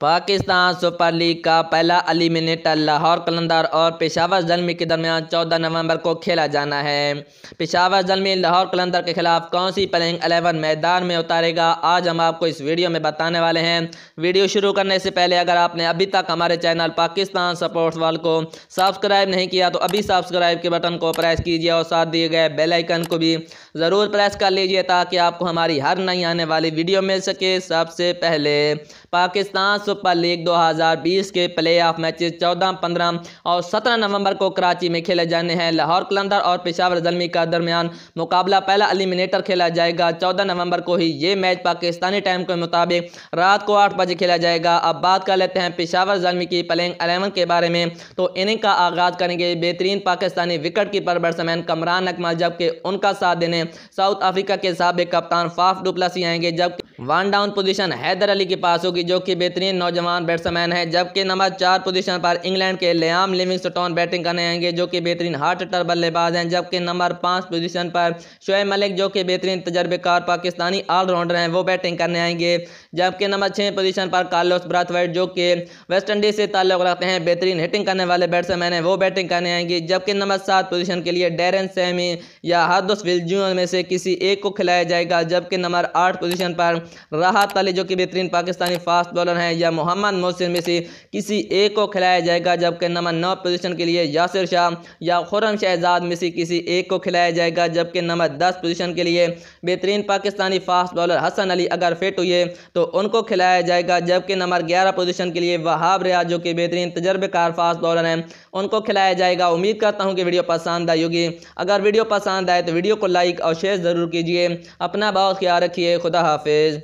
Pakistan super league का पहला eliminator Lahore कलंदर और पेशावर जलमी के दरमियान 14 नवंबर को खेला जाना है पेशावर जलमी लाहौर कलंदर के खिलाफ कौन सी प्लेइंग अलेवन मैदान में उतारेगा आज हम आपको इस वीडियो में बताने वाले हैं वीडियो शुरू करने से पहले अगर आपने अभी तक हमारे चैनल पाकिस्तान सपोर्ट्स वाल को सब्सक्राइब नहीं किया तो अभी सब्सक्राइब के बटन को प्रेस कीजिए और साथ दिए गए बेलाइकन को भी ज़रूर प्रेस कर लीजिए ताकि आपको हमारी हर नई आने वाली वीडियो मिल सके सबसे पहले पाकिस्तान सुपर लीग 2020 के प्ले ऑफ मैचेस 14, 15 और 17 नवंबर को कराची में खेले जाने हैं लाहौर कलंदर और पेशावर जलमी का दरमियान मुकाबला पहला एलिमिनेटर खेला जाएगा 14 नवंबर को ही ये मैच पाकिस्तानी टाइम के मुताबिक रात को आठ बजे खेला जाएगा अब बात कर लेते हैं पेशावर जलमी की प्लेंग अलेवन के बारे में तो इनिंग का आगाज़ करेंगे बेहतरीन Pakistani wicket keeper batsman Kamran Akmal जबकि उनका साथ देने साउथ अफ्रीका के सबक कप्तान फाफ डुप्लासी आएंगे जबकि one down position Haider Ali के पास होगी जो कि बेहतरीन नौजवान बैट्समैन है जबकि नंबर चार पोजीशन पर इंग्लैंड के लियाम लिविंगस्टोन बैटिंग करने आएंगे जो कि बेहतरीन हार्ट टर बल्लेबाज हैं जबकि नंबर पाँच पोजीशन पर शोएब मलिक जो कि बेहतरीन तजर्बेकार पाकिस्तानी ऑलराउंडर हैं वो बैटिंग करने आएंगे जबकि नंबर छः पोजीशन पर कार्लोस ब्राथवर्ट जो कि वेस्ट इंडीज से ताल्लुक रखते हैं बेहतरीन हिटिंग करने वाले बैट्समैन हैं वो बैटिंग करने आएंगे जबकि नंबर सात पोजीशन के लिए डेरन सैमी या हादस विलजू में से किसी एक को खिलाया जाएगा जबकि नंबर आठ पोजीशन पर राहत अली जो कि बेहतरीन पाकिस्तानी फास्ट बॉलर हैं या मोहम्मद मोहसिन में से किसी एक को खिलाया जाएगा जबकि नंबर नौ पोजीशन के लिए यासिर शाह या खुरम शहजाद में से किसी एक को खिलाया जाएगा जबकि नंबर दस पोजीशन के लिए बेहतरीन पाकिस्तानी फास्ट बॉलर हसन अली अगर फिट हुए तो उनको खिलाया जाएगा जबकि नंबर ग्यारह पोजिशन के लिए वहाब रियाज जो कि बेहतरीन तजर्बेकार फास्ट बॉलर हैं उनको खिलाया जाएगा उम्मीद करता हूँ कि वीडियो पसंद आई होगी अगर वीडियो पसंद आए तो वीडियो को लाइक और शेयर ज़रूर कीजिए अपना बहुत ख्याल रखिए खुदा हाफिज़